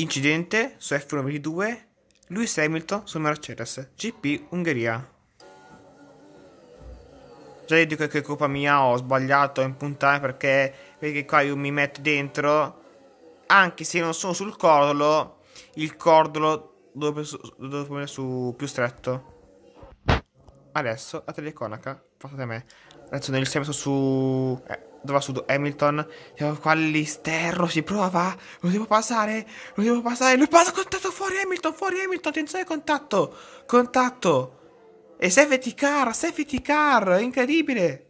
Incidente su F122 Lewis Hamilton su Mercedes GP Ungheria. Già io dico che è colpa mia, ho sbagliato a impuntare perché, perché qua io mi metto dentro. Anche se non sono sul cordolo, il cordolo devo premere su, su più stretto. Adesso la teleconaca, fatta da me. Adesso nel senso su... Eh doveva su Hamilton, siamo qua all'esterno, si prova, lo devo passare, lo devo passare, lo passa contatto fuori Hamilton, fuori Hamilton, attenzione contatto, contatto, e safety car, safety car, incredibile.